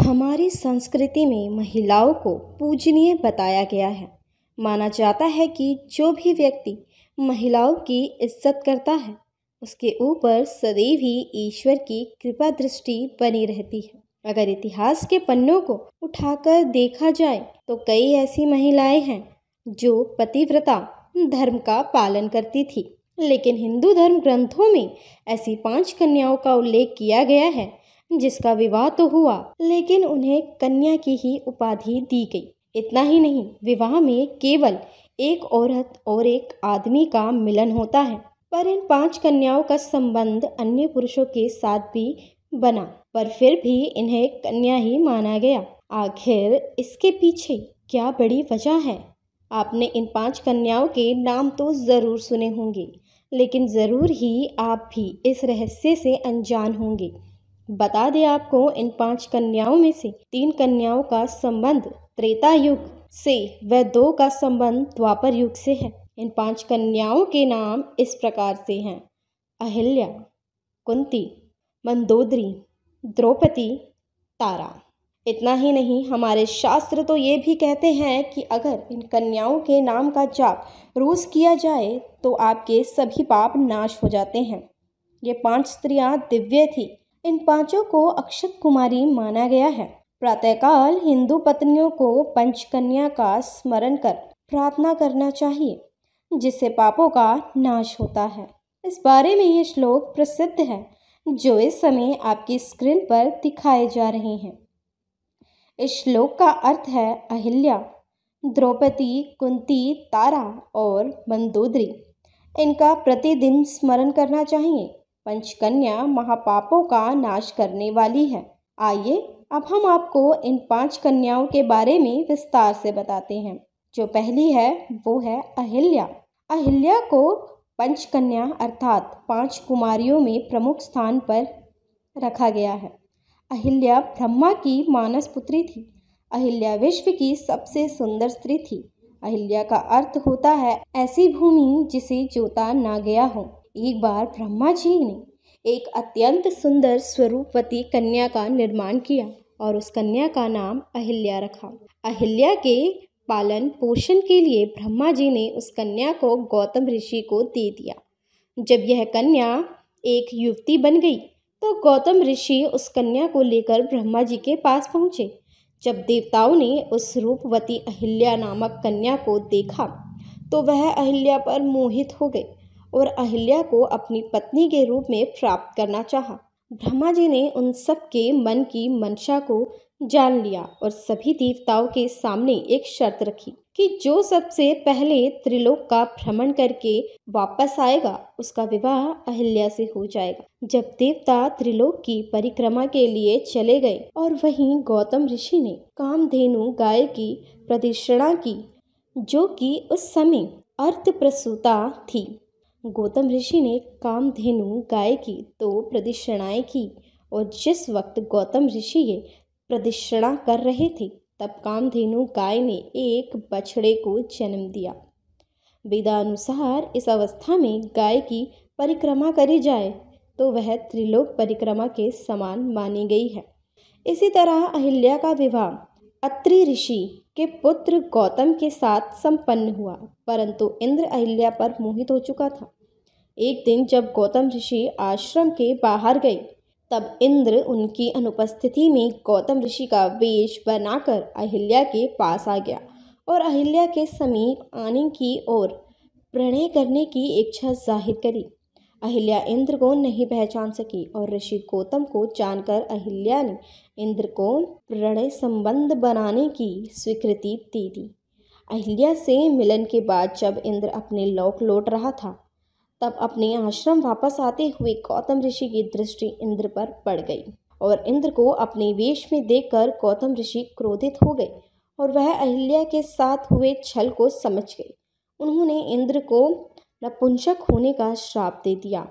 हमारी संस्कृति में महिलाओं को पूजनीय बताया गया है माना जाता है कि जो भी व्यक्ति महिलाओं की इज्जत करता है उसके ऊपर सदैव ही ईश्वर की कृपा दृष्टि बनी रहती है अगर इतिहास के पन्नों को उठाकर देखा जाए तो कई ऐसी महिलाएं हैं जो पतिव्रता धर्म का पालन करती थी लेकिन हिंदू धर्म ग्रंथों में ऐसी पांच कन्याओं का उल्लेख किया गया है जिसका विवाह तो हुआ लेकिन उन्हें कन्या की ही उपाधि दी गई इतना ही नहीं विवाह में केवल एक औरत और एक आदमी का मिलन होता है पर इन पांच कन्याओं का संबंध अन्य पुरुषों के साथ भी बना पर फिर भी इन्हें कन्या ही माना गया आखिर इसके पीछे क्या बड़ी वजह है आपने इन पांच कन्याओं के नाम तो ज़रूर सुने होंगे लेकिन ज़रूर ही आप भी इस रहस्य से अनजान होंगे बता दें आपको इन पांच कन्याओं में से तीन कन्याओं का संबंध त्रेता युग से व दो का संबंध द्वापर युग से है इन पांच कन्याओं के नाम इस प्रकार से हैं अहिल्या कुंती मंदोदरी द्रौपदी तारा इतना ही नहीं हमारे शास्त्र तो ये भी कहते हैं कि अगर इन कन्याओं के नाम का जाप रोज किया जाए तो आपके सभी पाप नाश हो जाते हैं ये पांच स्त्रियां दिव्य थी इन पांचों को अक्षत कुमारी माना गया है प्रातःकाल हिंदू पत्नियों को पंचकन्या का स्मरण कर प्रार्थना करना चाहिए जिससे पापों का नाश होता है इस बारे में यह श्लोक प्रसिद्ध है जो इस समय आपकी स्क्रीन पर दिखाए जा रहे हैं इस श्लोक का अर्थ है अहिल्या द्रौपदी कुंती तारा और मंदोदरी इनका प्रतिदिन स्मरण करना चाहिए पंचकन्या महापापों का नाश करने वाली है आइए अब हम आपको इन पांच कन्याओं के बारे में विस्तार से बताते हैं जो पहली है वो है अहिल्या अहिल्या को पंचकन्या अर्थात पांच कुमारियों में प्रमुख स्थान पर रखा गया है अहिल्या ब्रह्मा की मानस पुत्री थी अहिल्या विश्व की सबसे सुंदर स्त्री थी अहिल्या का अर्थ होता है ऐसी भूमि जिसे जोता ना गया हो एक बार ब्रह्मा जी ने एक अत्यंत सुंदर स्वरूपवती कन्या का निर्माण किया और उस कन्या का नाम अहिल्या रखा अहिल्या के पालन पोषण के लिए ब्रह्मा जी ने उस कन्या को गौतम ऋषि को दे दिया जब यह कन्या एक युवती बन गई तो गौतम ऋषि उस कन्या को लेकर ब्रह्मा जी के पास पहुँचे जब देवताओं ने उस रूपवती अहिल्या नामक कन्या को देखा तो वह अहिल्या पर मोहित हो गए और अहिल्या को अपनी पत्नी के रूप में प्राप्त करना चाहा। ब्रह्मा जी ने उन सब के मन की मंशा को जान लिया और सभी देवताओं के सामने एक शर्त रखी कि जो सबसे पहले त्रिलोक का भ्रमण करके वापस आएगा उसका विवाह अहिल्या से हो जाएगा जब देवता त्रिलोक की परिक्रमा के लिए चले गए और वहीं गौतम ऋषि ने कामधेनु गाय की प्रदक्षिणा की जो कि उस समय अर्थ प्रसूता थी गौतम ऋषि ने कामधेनु गाय की तो प्रदिशणाएँ की और जिस वक्त गौतम ऋषि ये प्रदिशणा कर रहे थे तब कामधेनु गाय ने एक बछड़े को जन्म दिया वेदानुसार इस अवस्था में गाय की परिक्रमा करी जाए तो वह त्रिलोक परिक्रमा के समान मानी गई है इसी तरह अहिल्या का विवाह अत्रि ऋषि के पुत्र गौतम के साथ संपन्न हुआ परंतु इंद्र अहिल्या पर मोहित हो चुका था एक दिन जब गौतम ऋषि आश्रम के बाहर गए तब इंद्र उनकी अनुपस्थिति में गौतम ऋषि का वेश बनाकर अहिल्या के पास आ गया और अहिल्या के समीप आने की ओर प्रणय करने की इच्छा जाहिर करी अहिल्या इंद्र को नहीं पहचान सकी और ऋषि गौतम को जानकर अहिल्या ने इंद्र को प्रणय संबंध बनाने की स्वीकृति दे दी अहिल्या से मिलन के बाद जब इंद्र अपने लोक लौट रहा था तब अपने आश्रम वापस आते हुए गौतम ऋषि की दृष्टि इंद्र पर पड़ गई और इंद्र को अपने वेश में देखकर गौतम ऋषि क्रोधित हो गए और वह अहिल्या के साथ हुए छल को समझ गई उन्होंने इंद्र को नपुंसक होने का श्राप दे दिया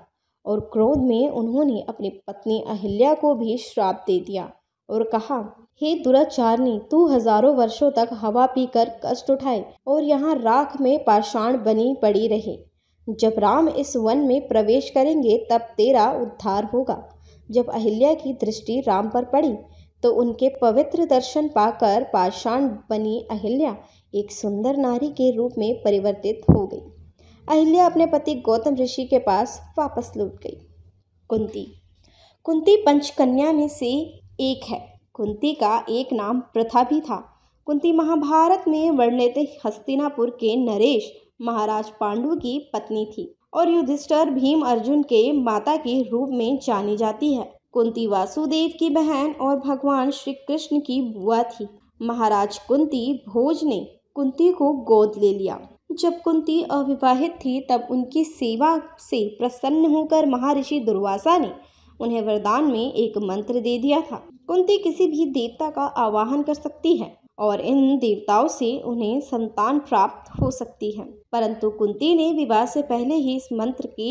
और क्रोध में उन्होंने अपनी पत्नी अहिल्या को भी श्राप दे दिया और कहा हे दुराचारणी तू हजारों वर्षों तक हवा पीकर कष्ट उठाए और यहाँ राख में पाषाण बनी पड़ी रही जब राम इस वन में प्रवेश करेंगे तब तेरा उद्धार होगा जब अहिल्या की दृष्टि राम पर पड़ी तो उनके पवित्र दर्शन पाकर पाषाण बनी अहिल्या एक सुंदर नारी के रूप में परिवर्तित हो गई अहिल्या अपने पति गौतम ऋषि के पास वापस लौट गई कुंती कुंती पंचकन्या में से एक है कुंती का एक नाम प्रथा भी था कुंती महाभारत में वर्णित हस्तिनापुर के नरेश महाराज पांडु की पत्नी थी और युधिष्ठर भीम अर्जुन के माता के रूप में जानी जाती है कुंती वासुदेव की बहन और भगवान श्री कृष्ण की बुआ थी महाराज कुंती भोज ने कुंती को गोद ले लिया जब कुंती अविवाहित थी तब उनकी सेवा से प्रसन्न होकर महर्षि दुर्वासा ने उन्हें वरदान में एक मंत्र दे दिया था कुंती किसी भी देवता का आवाहन कर सकती है और इन देवताओं से उन्हें संतान प्राप्त हो सकती है परंतु कुंती ने विवाह से पहले ही इस मंत्र की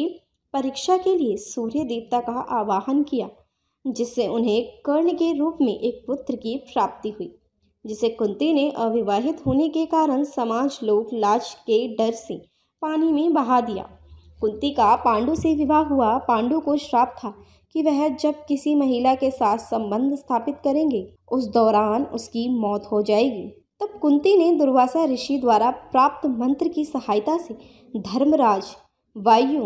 परीक्षा के लिए सूर्य देवता का आवाहन किया जिससे उन्हें कर्ण के रूप में एक पुत्र की प्राप्ति हुई जिसे कुंती ने अविवाहित होने के कारण समाज लोग लाज के डर से पानी में बहा दिया कुंती का पांडु से विवाह हुआ पांडु को श्राप था कि वह जब किसी महिला के साथ संबंध स्थापित करेंगे उस दौरान उसकी मौत हो जाएगी तब कुंती ने दुर्वासा ऋषि द्वारा प्राप्त मंत्र की सहायता से धर्मराज वायु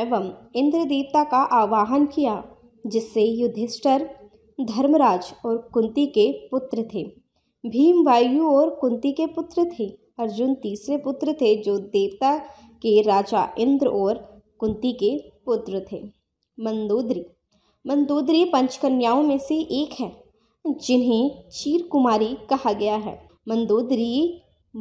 एवं इंद्र देवता का आवाहन किया जिससे युधिष्ठर धर्मराज और कुंती के पुत्र थे भीम वायु और कुंती के पुत्र थे अर्जुन तीसरे पुत्र थे जो देवता के राजा इंद्र और कुंती के पुत्र थे मंदोदरी मंदोदरी पंचकन्याओं में से एक है जिन्हें चीर कुमारी कहा गया है मंदोदरी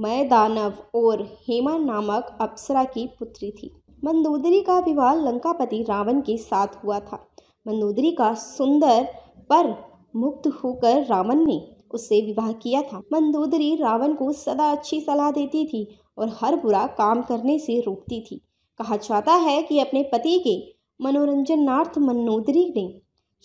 मैदानव और हेमा नामक अप्सरा की पुत्री थी मंदोदरी का विवाह लंकापति रावण के साथ हुआ था मंदोदरी का सुंदर पर मुक्त होकर रावण ने उससे विवाह किया था मंदोदरी रावण को सदा अच्छी सलाह देती थी और हर बुरा काम करने से रोकती थी कहा जाता है कि अपने पति के मनोरंजनार्थ मन्नोदरी ने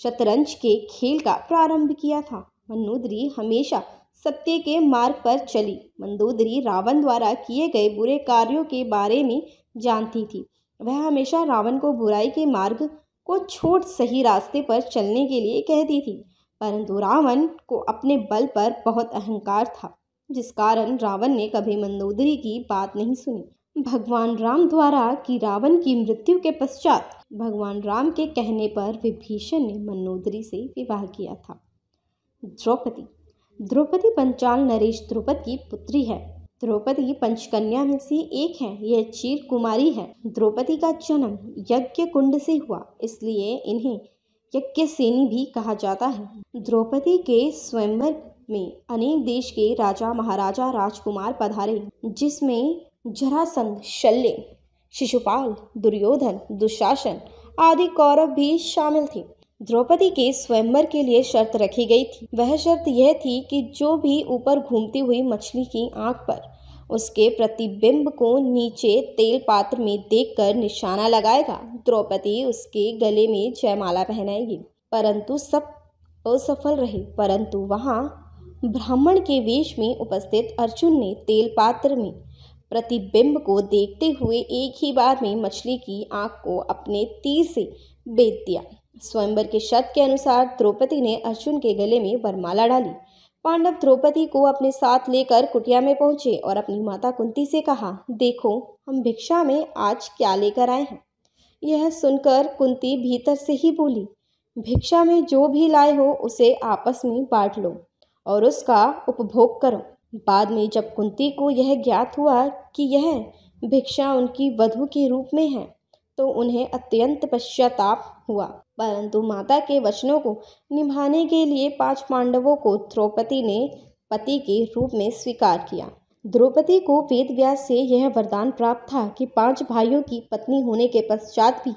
शतरंज के खेल का प्रारंभ किया था मन्नोदरी हमेशा सत्य के मार्ग पर चली मंदोदरी रावण द्वारा किए गए बुरे कार्यों के बारे में जानती थी वह हमेशा रावण को बुराई के मार्ग को छोड़ सही रास्ते पर चलने के लिए कहती थी परंतु रावण को अपने बल पर बहुत अहंकार था जिस कारण रावण ने कभी मंदोदरी की बात नहीं सुनी भगवान राम द्वारा की रावण की मृत्यु के पश्चात भगवान राम के कहने पर विभीषण ने मनोदरी से विवाह किया था द्रौपदी द्रौपदी पंचाल नरेश द्रुपद की पुत्री है द्रौपदी पंचकन्या में से एक है यह चीर कुमारी है द्रौपदी का जन्म यज्ञ कुंड से हुआ इसलिए इन्हें यज्ञ सेनी भी कहा जाता है द्रौपदी के स्वयंवर में अनेक देश के राजा महाराजा राजकुमार पधारे जिसमें जरासंध शल्य शिशुपाल दुर्योधन दुशासन आदि कौरव भी शामिल थे द्रौपदी के स्वयंवर के लिए शर्त रखी गई थी वह शर्त यह थी कि जो भी ऊपर घूमती हुई मछली की आंख पर उसके प्रतिबिंब को नीचे तेल पात्र में देखकर निशाना लगाएगा द्रौपदी उसके गले में जयमाला पहनाएगी परंतु सब असफल रहे परंतु वहाँ ब्राह्मण के वेश में उपस्थित अर्जुन ने तेल पात्र में प्रतिबिंब को देखते हुए एक ही बार में मछली की आंख को अपने तीर से बेच दिया स्वयंवर के शत के अनुसार द्रौपदी ने अर्जुन के गले में वरमाला डाली पांडव द्रौपदी को अपने साथ लेकर कुटिया में पहुंचे और अपनी माता कुंती से कहा देखो हम भिक्षा में आज क्या लेकर आए हैं यह सुनकर कुंती भीतर से ही बोली भिक्षा में जो भी लाए हो उसे आपस में बांट लो और उसका उपभोग करो बाद में जब कुंती को यह ज्ञात हुआ कि यह भिक्षा उनकी वधु के रूप में है तो उन्हें अत्यंत पश्चाताप हुआ परंतु माता के वचनों को निभाने के लिए पांच पांडवों को द्रौपदी ने पति के रूप में स्वीकार किया द्रौपदी को वेद व्यास से यह वरदान प्राप्त था कि पांच भाइयों की पत्नी होने के पश्चात भी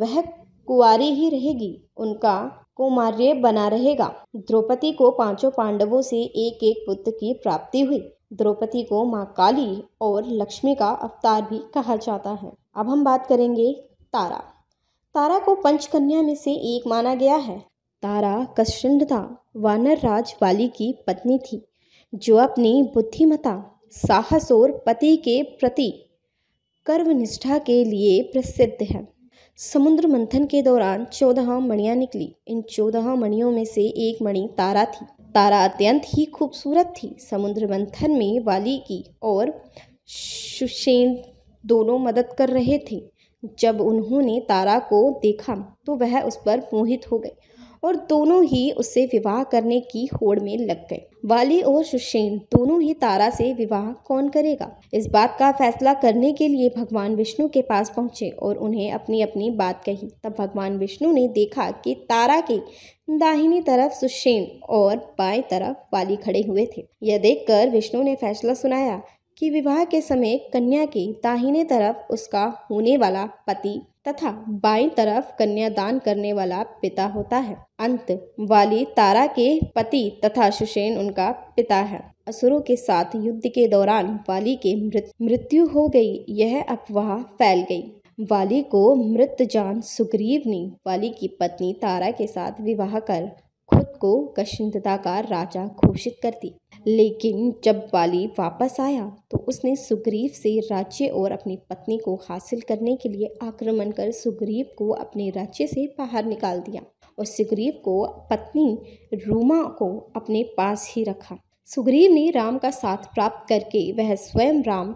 वह कुआरी ही रहेगी उनका कुमार्य बना रहेगा द्रौपदी को पांचों पांडवों से एक एक पुत्र की प्राप्ति हुई द्रौपदी को माँ काली और लक्ष्मी का अवतार भी कहा जाता है अब हम बात करेंगे तारा तारा को पंचकन्या में से एक माना गया है तारा कश्यंडता वानर राज वाली की पत्नी थी जो अपनी बुद्धिमता साहस और पति के प्रति कर्मनिष्ठा के लिए प्रसिद्ध है समुद्र मंथन के दौरान चौदह मणियाँ निकली इन चौदह मणियों में से एक मणि तारा थी तारा अत्यंत ही खूबसूरत थी समुद्र मंथन में वाली की और सुशेन दोनों मदद कर रहे थे जब उन्होंने तारा को देखा तो वह उस पर मोहित हो गए और दोनों ही उससे विवाह करने की होड़ में लग गए वाली और सुशेन दोनों ही तारा से विवाह कौन करेगा इस बात का फैसला करने के लिए भगवान विष्णु के पास पहुंचे और उन्हें अपनी अपनी बात कही तब भगवान विष्णु ने देखा कि तारा के दाहिनी तरफ सुशेन और बाएं तरफ वाली खड़े हुए थे यह देखकर विष्णु ने फैसला सुनाया कि विवाह के समय कन्या के दाहिने तरफ उसका होने वाला पति तथा बाई तरफ कन्यादान करने वाला पिता होता है अंत वाली तारा के पति तथा सुशेन उनका पिता है असुरों के साथ युद्ध के दौरान वाली के मृत, मृत्यु हो गई यह अफवाह फैल गई वाली को मृत जान सुग्रीव ने वाली की पत्नी तारा के साथ विवाह कर खुद को कश्मीरदा का राजा घोषित कर दिया लेकिन जब बाली वापस आया तो उसने सुग्रीव से राज्य और अपनी पत्नी को हासिल करने के लिए आक्रमण कर सुग्रीव को अपने राज्य से बाहर निकाल दिया और सुग्रीव को पत्नी रूमा को अपने पास ही रखा सुग्रीव ने राम का साथ प्राप्त करके वह स्वयं राम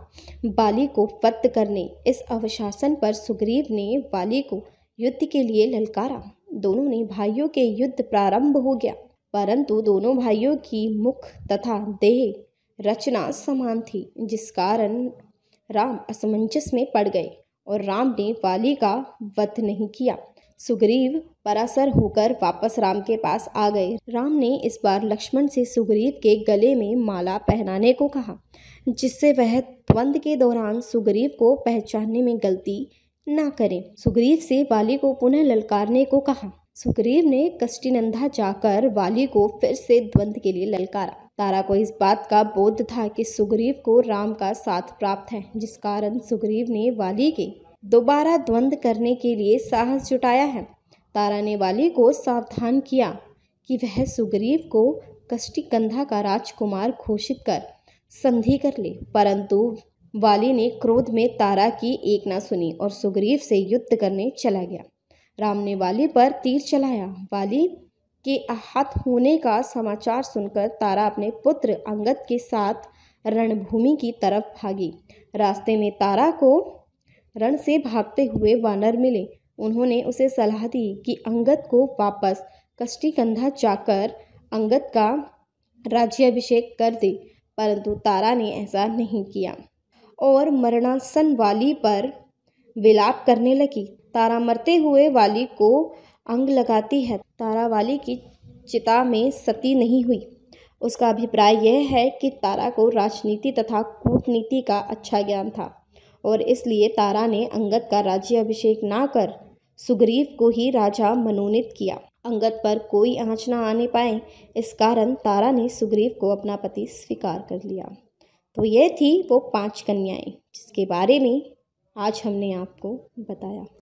बाली को फत करने इस अवशासन पर सुग्रीव ने बाली को युद्ध के लिए ललकारा दोनों ने भाइयों के युद्ध प्रारंभ हो गया परंतु दोनों भाइयों की मुख तथा देह रचना समान थी जिस कारण राम असमंजस में पड़ गए और राम ने वाली का वध नहीं किया सुग्रीव परासर होकर वापस राम के पास आ गए राम ने इस बार लक्ष्मण से सुग्रीव के गले में माला पहनाने को कहा जिससे वह द्वंद के दौरान सुग्रीव को पहचानने में गलती ना करें सुग्रीव से वाली को पुनः ललकारने को कहा सुग्रीव ने कष्टिनंदा जाकर वाली को फिर से द्वंद के लिए ललकारा तारा को इस बात का बोध था कि सुग्रीव को राम का साथ प्राप्त है जिस कारण सुग्रीव ने वाली के दोबारा द्वंद करने के लिए साहस जुटाया है तारा ने वाली को सावधान किया कि वह सुग्रीव को कष्टिकंधा का राजकुमार घोषित कर संधि कर ले परंतु वाली ने क्रोध में तारा की एक ना सुनी और सुग्रीव से युद्ध करने चला गया राम ने वाली पर तीर चलाया वाली के आहत होने का समाचार सुनकर तारा अपने पुत्र अंगद के साथ रणभूमि की तरफ भागी रास्ते में तारा को रण से भागते हुए वानर मिले उन्होंने उसे सलाह दी कि अंगद को वापस कष्टिकंधा जाकर अंगद का राज्याभिषेक कर दे परंतु तारा ने ऐसा नहीं किया और मरणासन वाली पर विलाप करने लगी तारा मरते हुए वाली को अंग लगाती है तारा वाली की चिता में सती नहीं हुई उसका अभिप्राय यह है कि तारा को राजनीति तथा कूटनीति का अच्छा ज्ञान था और इसलिए तारा ने अंगद का अभिषेक ना कर सुग्रीव को ही राजा मनोनीत किया अंगद पर कोई आँच ना आने पाए इस कारण तारा ने सुग्रीव को अपना पति स्वीकार कर लिया तो ये थी वो पाँच कन्याएँ जिसके बारे में आज हमने आपको बताया